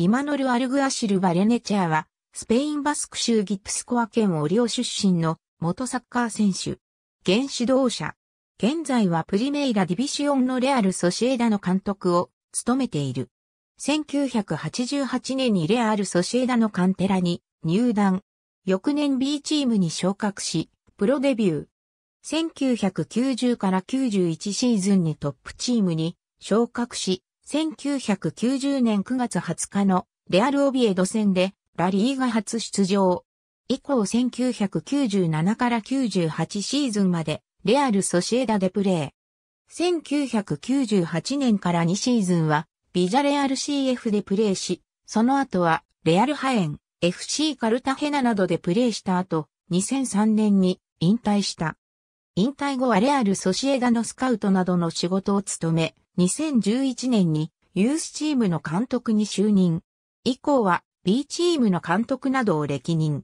イマノル・アルグアシルバ・レネチャーは、スペインバスク州ギプスコア県オリオ出身の元サッカー選手。現指導者。現在はプリメイラ・ディビシオンのレアル・ソシエダの監督を務めている。1988年にレアル・ソシエダのカンテラに入団。翌年 B チームに昇格し、プロデビュー。1990から91シーズンにトップチームに昇格し、1990年9月20日のレアル・オビエド戦でラリーが初出場。以降1997から98シーズンまでレアル・ソシエダでプレー。1998年から2シーズンはビジャレアル CF でプレーし、その後はレアル・ハエン、FC カルタヘナなどでプレーした後、2003年に引退した。引退後はレアル・ソシエダのスカウトなどの仕事を務め、2011年にユースチームの監督に就任。以降は B チームの監督などを歴任。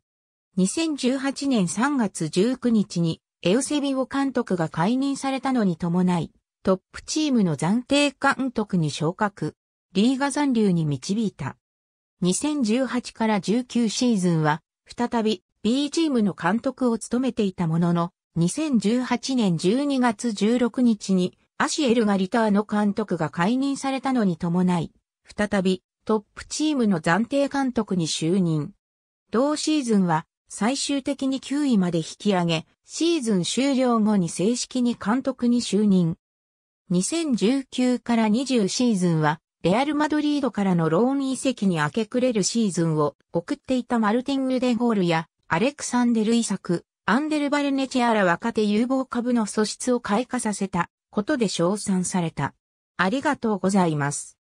2018年3月19日にエウセビオ監督が解任されたのに伴い、トップチームの暫定監督に昇格、リーガ残留に導いた。2018から19シーズンは、再び B チームの監督を務めていたものの、2018年12月16日にアシエルがリターの監督が解任されたのに伴い、再びトップチームの暫定監督に就任。同シーズンは最終的に9位まで引き上げ、シーズン終了後に正式に監督に就任。2019から20シーズンは、レアル・マドリードからのローン移籍に明け暮れるシーズンを送っていたマルティン・グ・デゴールや、アレクサンデル・イサク、アンデル・バルネチアら若手有望株の素質を開花させた。ことで称賛された。ありがとうございます。